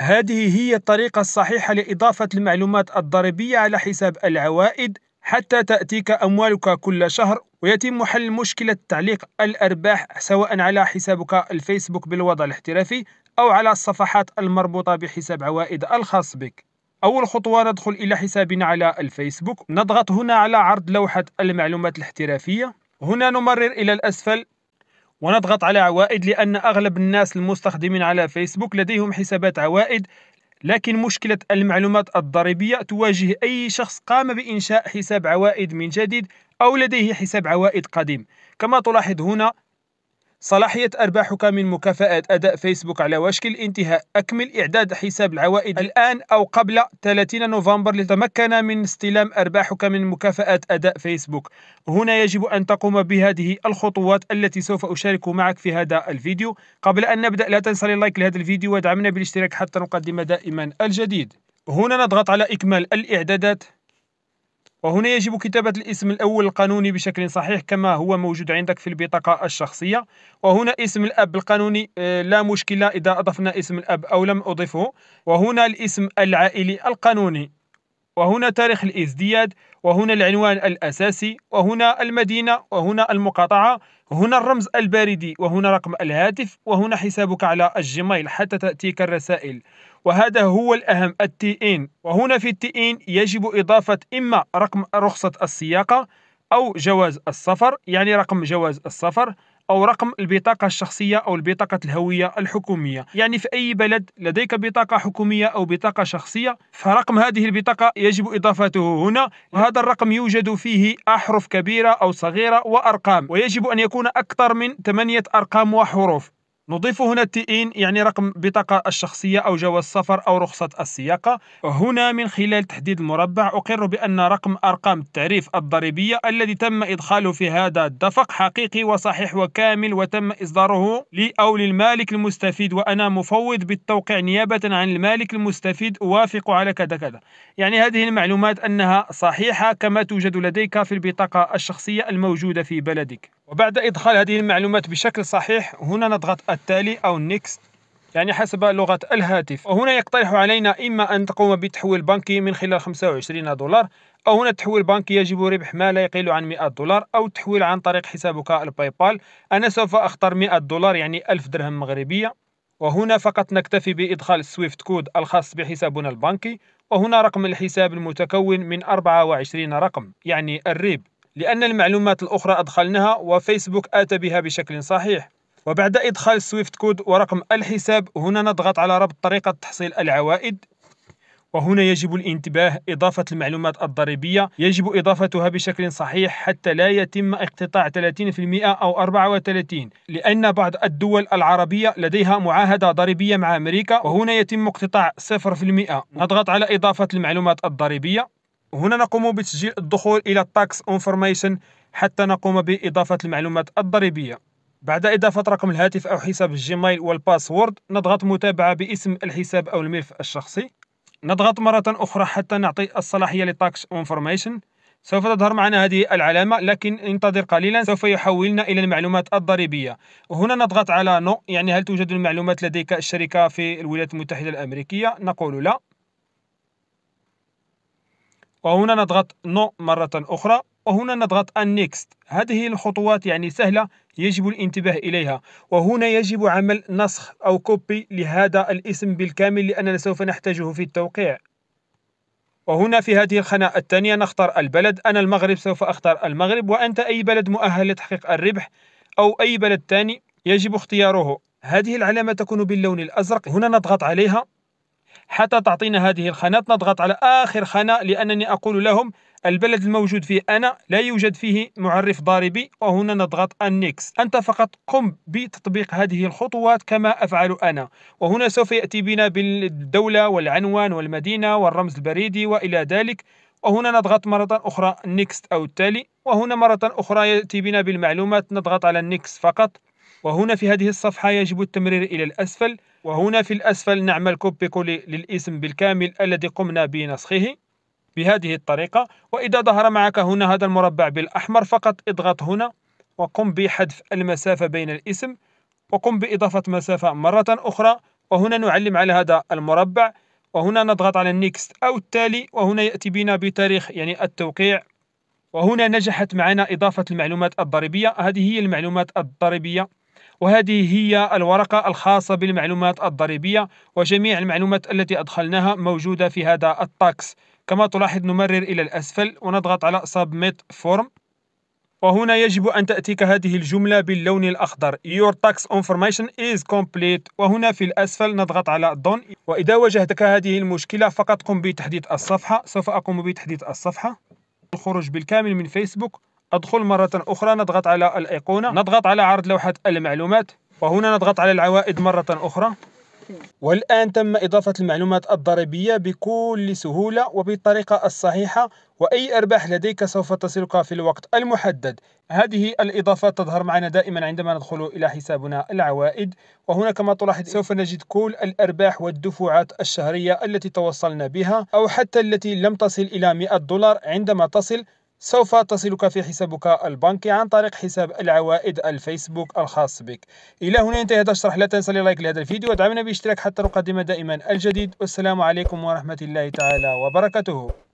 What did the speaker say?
هذه هي الطريقة الصحيحة لإضافة المعلومات الضريبية على حساب العوائد حتى تأتيك أموالك كل شهر ويتم حل مشكلة تعليق الأرباح سواء على حسابك الفيسبوك بالوضع الاحترافي أو على الصفحات المربوطة بحساب عوائد الخاص بك أول خطوة ندخل إلى حسابنا على الفيسبوك نضغط هنا على عرض لوحة المعلومات الاحترافية هنا نمرر إلى الأسفل ونضغط على عوائد لأن أغلب الناس المستخدمين على فيسبوك لديهم حسابات عوائد لكن مشكلة المعلومات الضريبية تواجه أي شخص قام بإنشاء حساب عوائد من جديد أو لديه حساب عوائد قديم كما تلاحظ هنا صلاحية أرباحك من مكافأة أداء فيسبوك على وشك الانتهاء أكمل إعداد حساب العوائد الآن أو قبل 30 نوفمبر لتمكن من استلام أرباحك من مكافأة أداء فيسبوك هنا يجب أن تقوم بهذه الخطوات التي سوف أشارك معك في هذا الفيديو قبل أن نبدأ لا تنسى اللايك لهذا الفيديو ودعمنا بالاشتراك حتى نقدم دائما الجديد هنا نضغط على إكمال الإعدادات وهنا يجب كتابة الاسم الأول القانوني بشكل صحيح كما هو موجود عندك في البطاقة الشخصية وهنا اسم الأب القانوني آه، لا مشكلة إذا أضفنا اسم الأب أو لم أضفه وهنا الاسم العائلي القانوني وهنا تاريخ الازدياد وهنا العنوان الأساسي وهنا المدينة وهنا المقاطعة هنا الرمز البريدي وهنا رقم الهاتف وهنا حسابك على الجيميل حتى تأتيك الرسائل وهذا هو الأهم التي إن وهنا في التي إن يجب إضافة إما رقم رخصة السياقة أو جواز السفر يعني رقم جواز السفر أو رقم البطاقة الشخصية أو البطاقة الهوية الحكومية يعني في أي بلد لديك بطاقة حكومية أو بطاقة شخصية فرقم هذه البطاقة يجب إضافته هنا وهذا الرقم يوجد فيه أحرف كبيرة أو صغيرة وأرقام ويجب أن يكون أكثر من ثمانية أرقام وحروف نضيف هنا التي إن يعني رقم بطاقة الشخصية أو جواز سفر أو رخصة السياقة هنا من خلال تحديد المربع أقر بأن رقم أرقام التعريف الضريبية الذي تم إدخاله في هذا الدفق حقيقي وصحيح وكامل وتم إصداره لي أو للمالك المستفيد وأنا مفوض بالتوقيع نيابة عن المالك المستفيد أوافق على كذا كذا يعني هذه المعلومات أنها صحيحة كما توجد لديك في البطاقة الشخصية الموجودة في بلدك وبعد إدخال هذه المعلومات بشكل صحيح هنا نضغط التالي أو نيكست يعني حسب لغة الهاتف وهنا يقترح علينا إما أن تقوم بتحويل بنكي من خلال 25 دولار أو هنا التحويل البنكي يجب ربح ما لا يقل عن 100 دولار أو التحويل عن طريق حسابك الباي بال أنا سوف أختار 100 دولار يعني 1000 درهم مغربية وهنا فقط نكتفي بإدخال السويفت كود الخاص بحسابنا البنكي وهنا رقم الحساب المتكون من 24 رقم يعني الريب لأن المعلومات الأخرى أدخلناها وفيسبوك آتى بها بشكل صحيح وبعد إدخال سويفت كود ورقم الحساب هنا نضغط على ربط طريقة تحصيل العوائد وهنا يجب الانتباه إضافة المعلومات الضريبية يجب إضافتها بشكل صحيح حتى لا يتم اقتطاع 30% أو 34 لأن بعض الدول العربية لديها معاهدة ضريبية مع أمريكا وهنا يتم اقتطاع 0% نضغط على إضافة المعلومات الضريبية هنا نقوم بتسجيل الدخول إلى Tax Information حتى نقوم بإضافة المعلومات الضريبية بعد إضافة رقم الهاتف أو حساب الجيميل والباسورد نضغط متابعة باسم الحساب أو الملف الشخصي نضغط مرة أخرى حتى نعطي الصلاحية لتاكس Information سوف تظهر معنا هذه العلامة لكن انتظر قليلا سوف يحولنا إلى المعلومات الضريبية هنا نضغط على نو يعني هل توجد المعلومات لديك الشركة في الولايات المتحدة الأمريكية نقول لا وهنا نضغط نو مرة أخرى وهنا نضغط النيكست هذه الخطوات يعني سهلة يجب الانتباه إليها وهنا يجب عمل نسخ أو كوبي لهذا الاسم بالكامل لأننا سوف نحتاجه في التوقيع وهنا في هذه الخانة الثانية نختار البلد أنا المغرب سوف أختار المغرب وأنت أي بلد مؤهل لتحقيق الربح أو أي بلد ثاني يجب اختياره هذه العلامة تكون باللون الأزرق هنا نضغط عليها حتى تعطينا هذه الخانات نضغط على آخر خانة لأنني أقول لهم البلد الموجود فيه أنا لا يوجد فيه معرف ضاربي وهنا نضغط النكس أنت فقط قم بتطبيق هذه الخطوات كما أفعل أنا وهنا سوف يأتي بنا بالدولة والعنوان والمدينة والرمز البريدي وإلى ذلك وهنا نضغط مرة أخرى نيكست أو التالي وهنا مرة أخرى يأتي بنا بالمعلومات نضغط على النيكس فقط وهنا في هذه الصفحة يجب التمرير إلى الأسفل وهنا في الأسفل نعمل كوبي كولي للاسم بالكامل الذي قمنا بنسخه بهذه الطريقة وإذا ظهر معك هنا هذا المربع بالأحمر فقط اضغط هنا وقم بحذف المسافة بين الاسم وقم بإضافة مسافة مرة أخرى وهنا نعلم على هذا المربع وهنا نضغط على النيكست أو التالي وهنا يأتي بنا بتاريخ يعني التوقيع وهنا نجحت معنا إضافة المعلومات الضريبية هذه هي المعلومات الضريبية وهذه هي الورقة الخاصة بالمعلومات الضريبية وجميع المعلومات التي أدخلناها موجودة في هذا التاكس كما تلاحظ نمرر إلى الأسفل ونضغط على Submit Form وهنا يجب أن تأتيك هذه الجملة باللون الأخضر Your tax information is complete وهنا في الأسفل نضغط على Done وإذا واجهتك هذه المشكلة فقط قم بتحديث الصفحة سوف أقوم بتحديث الصفحة الخروج بالكامل من فيسبوك أدخل مرة أخرى نضغط على الأيقونة نضغط على عرض لوحة المعلومات وهنا نضغط على العوائد مرة أخرى والآن تم إضافة المعلومات الضريبية بكل سهولة وبالطريقة الصحيحة وأي أرباح لديك سوف تصلك في الوقت المحدد هذه الإضافات تظهر معنا دائما عندما ندخل إلى حسابنا العوائد وهنا كما تلاحظ سوف نجد كل الأرباح والدفعات الشهرية التي توصلنا بها أو حتى التي لم تصل إلى 100 دولار عندما تصل سوف تصلك في حسابك البنكي عن طريق حساب العوائد الفيسبوك الخاص بك إلى هنا انتهى هذا الشرح لا تنسى لايك لهذا الفيديو ودعمنا باشتراك حتى نقدم دائما الجديد والسلام عليكم ورحمة الله تعالى وبركاته